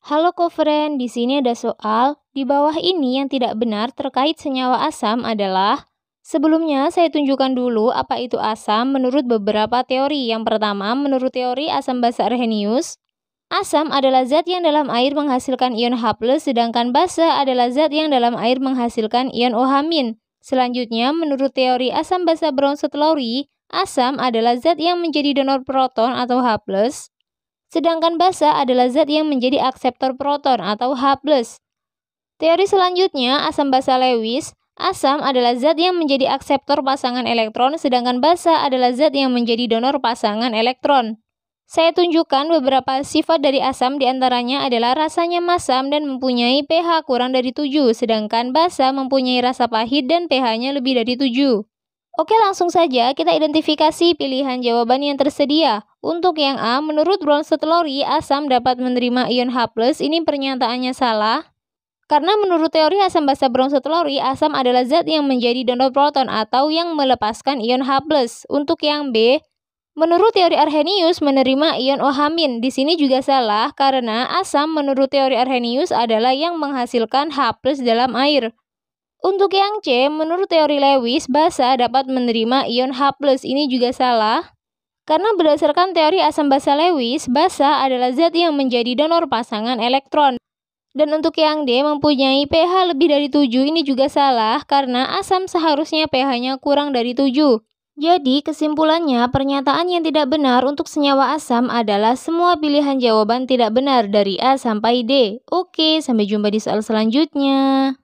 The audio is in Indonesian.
Halo Kofren, di sini ada soal. Di bawah ini yang tidak benar terkait senyawa asam adalah Sebelumnya, saya tunjukkan dulu apa itu asam menurut beberapa teori. Yang pertama, menurut teori asam basa Arrhenius, asam adalah zat yang dalam air menghasilkan ion H+, sedangkan basa adalah zat yang dalam air menghasilkan ion OH-. Selanjutnya, menurut teori asam basa Bronsted-Lowry, asam adalah zat yang menjadi donor proton atau H+, Sedangkan basa adalah zat yang menjadi akseptor proton atau H+. Teori selanjutnya, asam basa Lewis, asam adalah zat yang menjadi akseptor pasangan elektron, sedangkan basa adalah zat yang menjadi donor pasangan elektron. Saya tunjukkan beberapa sifat dari asam diantaranya adalah rasanya masam dan mempunyai pH kurang dari 7, sedangkan basa mempunyai rasa pahit dan pH-nya lebih dari 7. Oke, langsung saja kita identifikasi pilihan jawaban yang tersedia. Untuk yang A, menurut Bronsted Lowry, asam dapat menerima ion H+, ini pernyataannya salah. Karena menurut teori asam basa Bronsted Lowry, asam adalah zat yang menjadi donor proton atau yang melepaskan ion H+. Untuk yang B, menurut teori Arrhenius menerima ion OH-. Di sini juga salah karena asam menurut teori Arrhenius adalah yang menghasilkan H+ dalam air. Untuk yang C, menurut teori Lewis, basa dapat menerima ion H+. Ini juga salah, karena berdasarkan teori asam basa Lewis, basa adalah zat yang menjadi donor pasangan elektron. Dan untuk yang D mempunyai pH lebih dari 7 ini juga salah karena asam seharusnya pH-nya kurang dari 7. Jadi kesimpulannya pernyataan yang tidak benar untuk senyawa asam adalah semua pilihan jawaban tidak benar dari A sampai D. Oke, sampai jumpa di soal selanjutnya.